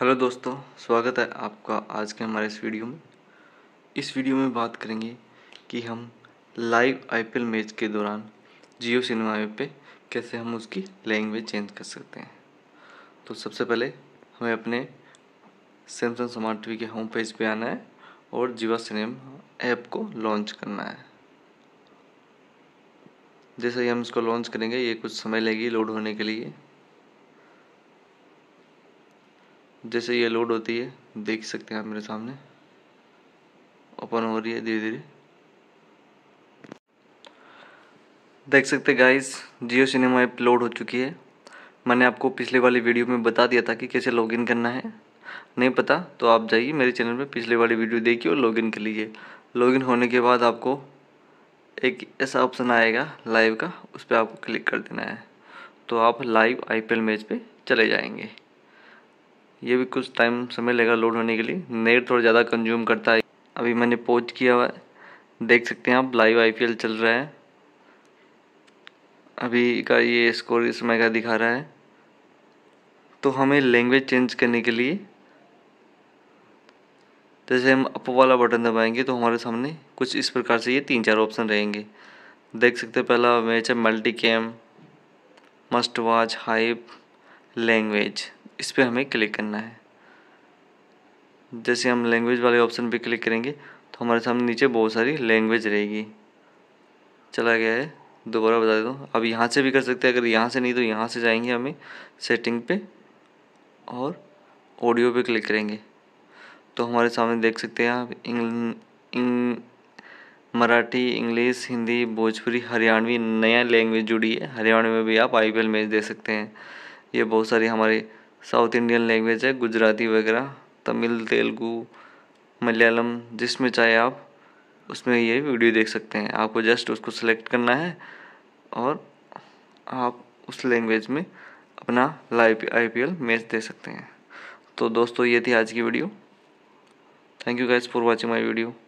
hello दोस्तों स्वागत है आपका आज के हमारे इस वीडियो में इस वीडियो में बात करेंगे कि हम लाइव आईपीएल मैच के दौरान जियो सिनेमा ऐप पे कैसे हम उसकी लैंग्वेज चेंज कर सकते हैं तो सबसे पहले हमें अपने सैमसंग स्मार्ट टीवी के होम पेज पे आना है और जियो सिनेमा ऐप को लॉन्च करना है जैसे ही हम इसको लॉन्च करेंगे ये कुछ समय लगेगी लोड होने के लिए जैसे ये लोड होती है देख सकते हैं आप मेरे सामने ओपन हो रही है धीरे धीरे देख सकते guys Jio cinema app load हो चुकी है मैंने आपको पिछले वाली वीडियो में बता दिया था कि कैसे लॉगिन करना है नहीं पता तो आप जाइए मेरे चैनल में पिछले वाली वीडियो देखिए और लॉगिन कर लीजिए लॉगिन होने के बाद आपको एक ऐसा ऑप्शन आएगा लाइव का उस पर आपको क्लिक कर देना है तो आप लाइव आईपीएल मैच पे चले जाएंगे ये भी कुछ टाइम समय लेगा लोड होने के लिए नेट थोड़ा ज़्यादा कंज्यूम करता है अभी मैंने पोच किया हुआ है देख सकते हैं आप लाइव आईपीएल चल रहा है अभी का ये स्कोर इस समय का दिखा रहा है तो हमें लैंग्वेज चेंज करने के लिए जैसे हम अप वाला बटन दबाएंगे तो हमारे सामने कुछ इस प्रकार से ये तीन चार ऑप्शन रहेंगे देख सकते हैं पहला मैच है multi cam must watch hype language इस पर हमें क्लिक करना है जैसे हम लैंग्वेज वाले ऑप्शन पे क्लिक करेंगे तो हमारे सामने नीचे बहुत सारी लैंग्वेज रहेगी चला गया है दोबारा बता देता हूँ अब यहाँ से भी कर सकते हैं अगर यहाँ से नहीं तो यहाँ से जाएंगे हमें सेटिंग पे और ऑडियो पे क्लिक करेंगे तो हमारे सामने देख सकते हैं आप इंग, इंग, मराठी इंग्लिश हिंदी भोजपुरी हरियाणवी नया लैंग्वेज जुड़ी है हरियाणवी में भी आप आई मैच देख सकते हैं ये बहुत सारी हमारे साउथ इंडियन लैंग्वेज है गुजराती वगैरह तमिल तेलुगू मलयालम जिसमें चाहे आप उसमें ये वीडियो देख सकते हैं आपको जस्ट उसको सेलेक्ट करना है और आप उस लैंग्वेज में अपना live I P L match दे सकते हैं तो दोस्तों ये थी आज की video thank you guys for watching my video